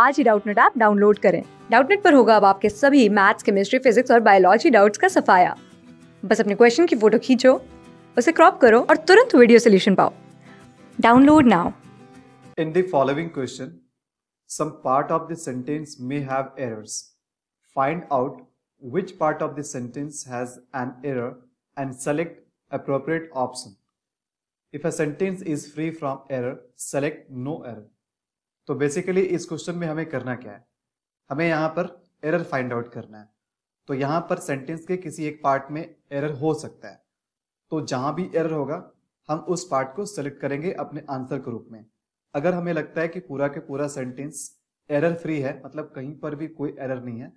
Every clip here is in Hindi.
आज ही डाउटनेट ऐप डाउनलोड करें डाउटनेट पर होगा अब आपके सभी मैथ्स केमिस्ट्री फिजिक्स और बायोलॉजी डाउट्स का सफाया बस अपने क्वेश्चन की फोटो खींचो उसे क्रॉप करो और तुरंत वीडियो सोल्यूशन पाओ download now in the following question some part of the sentence may have errors find out which part of the sentence has an error and select appropriate option. If a sentence is free from error, select no error. तो बेसिकली इस क्वेश्चन में हमें करना क्या है हमें यहाँ पर एरर फाइंड आउट करना है तो यहाँ पर सेंटेंस के किसी एक पार्ट में एरर हो सकता है तो जहां भी एरर होगा हम उस पार्ट को सेलेक्ट करेंगे अपने आंसर के रूप में अगर हमें लगता है कि पूरा के पूरा सेंटेंस एरर फ्री है मतलब कहीं पर भी कोई एरर नहीं है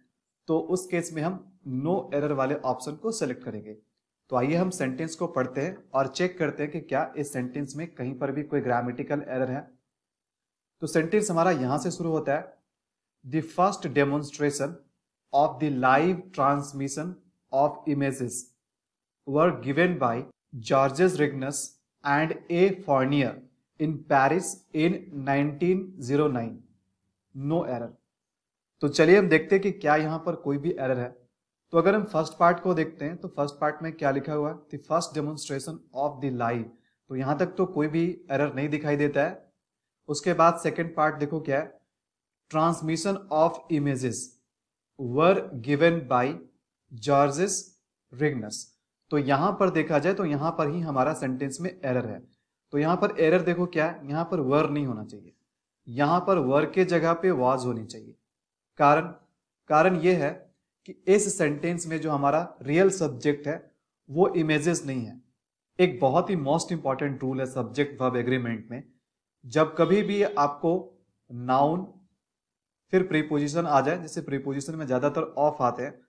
तो उस केस में हम नो एरर वाले ऑप्शन को सेलेक्ट करेंगे तो आइए हम सेंटेंस को पढ़ते हैं और चेक करते हैं कि क्या इस सेंटेंस में कहीं पर भी कोई ग्रामेटिकल एरर है तो सेंटेंस हमारा यहां से शुरू होता है the first demonstration of the live transmission of images were given by Georges Rignoux and A Fournier in Paris in 1909 no error तो चलिए हम देखते हैं कि क्या यहां पर कोई भी एरर है तो अगर हम फर्स्ट पार्ट को देखते हैं तो फर्स्ट पार्ट में क्या लिखा हुआ है the first demonstration of the live तो यहां तक तो कोई भी एरर नहीं दिखाई देता है उसके बाद सेकेंड पार्ट देखो क्या है transmission of images were given by Georges Rignoux तो यहां पर देखा जाए तो यहां पर ही हमारा सेंटेंस में एरर है तो यहां पर एरर देखो क्या है यहां पर वर नहीं होना चाहिए यहां पर वर के जगह पे वाज होनी चाहिए कारण कारण यह है कि इस सेंटेंस में जो हमारा रियल सब्जेक्ट है वो इमेजेस नहीं है एक बहुत ही मोस्ट इंपॉर्टेंट रूल है सब्जेक्ट वर्ब एग्रीमेंट में जब कभी भी आपको नाउन फिर प्रीपोजिशन आ जाए जैसे प्रीपोजिशन में ज्यादातर ऑफ आते हैं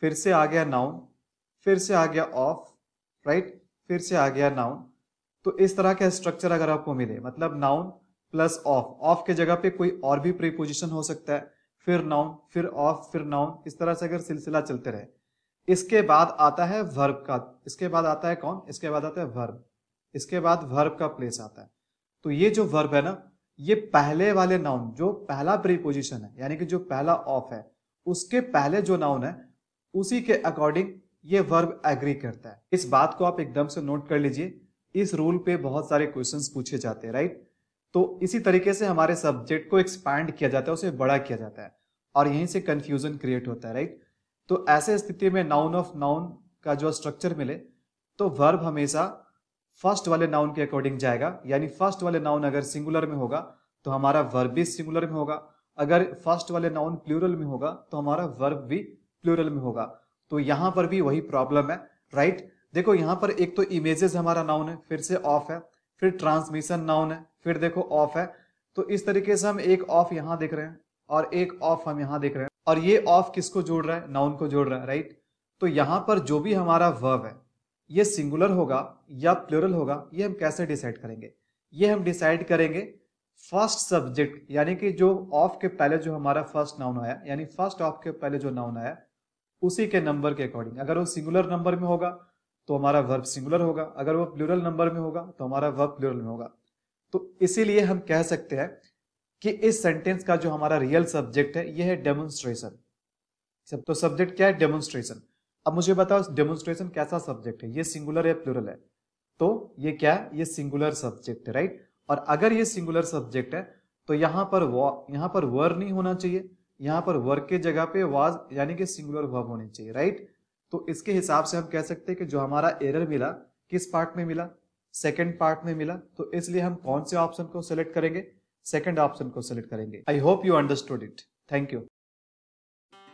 फिर से आ गया नाउन फिर से आ गया ऑफ राइट फिर से आ गया नाउन तो इस तरह का स्ट्रक्चर अगर आपको मिले मतलब नाउन प्लस ऑफ ऑफ के जगह पे कोई और भी प्रीपोजिशन हो सकता है फिर नाउन फिर ऑफ फिर नाउन इस तरह से अगर सिलसिला चलते रहे इसके बाद आता है वर्ब का इसके बाद आता है कौन इसके बाद आता है वर्ब इसके बाद वर्ब का प्लेस आता है तो ये जो वर्ब है ना ये पहले वाले नाउन जो पहला प्रीपोजिशन है यानी कि जो पहला ऑफ है उसके पहले जो नाउन है उसी के अकॉर्डिंग ये वर्ब एग्री करता है इस बात को आप एकदम से नोट कर लीजिए इस रूल पे बहुत सारे क्वेश्चंस पूछे जाते हैं राइट तो इसी तरीके से हमारे सब्जेक्ट को एक्सपैंड किया जाता है उसे बड़ा किया जाता है और यहीं से कंफ्यूजन क्रिएट होता है राइट तो ऐसे स्थिति में नाउन ऑफ नाउन का जो स्ट्रक्चर मिले तो वर्ब हमेशा फर्स्ट वाले नाउन के अकॉर्डिंग जाएगा यानी फर्स्ट वाले नाउन अगर सिंगुलर में होगा तो हमारा वर्ब भी सिंगुलर में होगा अगर फर्स्ट वाले नाउन प्लूरल में होगा तो हमारा वर्ब भी प्लूरल में होगा तो यहाँ पर भी वही प्रॉब्लम है राइट देखो यहाँ पर एक तो इमेजेस हमारा नाउन है फिर से ऑफ है फिर ट्रांसमिशन नाउन है फिर देखो ऑफ है तो इस तरीके से हम एक ऑफ यहाँ देख रहे हैं और एक ऑफ हम यहाँ देख रहे हैं और ये ऑफ किसको जोड़ रहा है नाउन को जोड़ रहा है राइट तो यहाँ पर जो भी हमारा वर्ब है ये सिंगुलर होगा या प्लूरल होगा ये हम कैसे डिसाइड करेंगे ये हम डिसाइड करेंगे फर्स्ट सब्जेक्ट यानी कि जो ऑफ के पहले जो हमारा फर्स्ट नाउन आया यानी फर्स्ट ऑफ के पहले जो नाउन आया उसी के नंबर के अकॉर्डिंग अगर वो सिंगुलर नंबर में होगा तो हमारा वर्ब सिंगुलर होगा अगर वो प्लूरल नंबर में होगा तो हमारा वर्ब प्लूरल में होगा तो इसीलिए हम कह सकते हैं कि इस सेंटेंस का जो हमारा रियल सब्जेक्ट है यह है डेमोन्स्ट्रेशन तो सब्जेक्ट क्या है डेमोन्स्ट्रेशन अब मुझे बताओ डेमोन्स्ट्रेशन कैसा सब्जेक्ट है ये सिंगुलर या प्लुरल है तो ये क्या है ये सिंगुलर सब्जेक्ट है राइट और अगर ये सिंगुलर सब्जेक्ट है तो यहाँ पर यहाँ पर वर नहीं होना चाहिए यहाँ पर वर के जगह पे वाज यानी कि सिंगुलर वर्ब होनी चाहिए राइट तो इसके हिसाब से हम कह सकते हैं कि जो हमारा एरर मिला किस पार्ट में मिला सेकंड पार्ट में मिला तो इसलिए हम कौन से ऑप्शन को सिलेक्ट करेंगे सेकंड ऑप्शन को सिलेक्ट करेंगे I hope you understood it thank you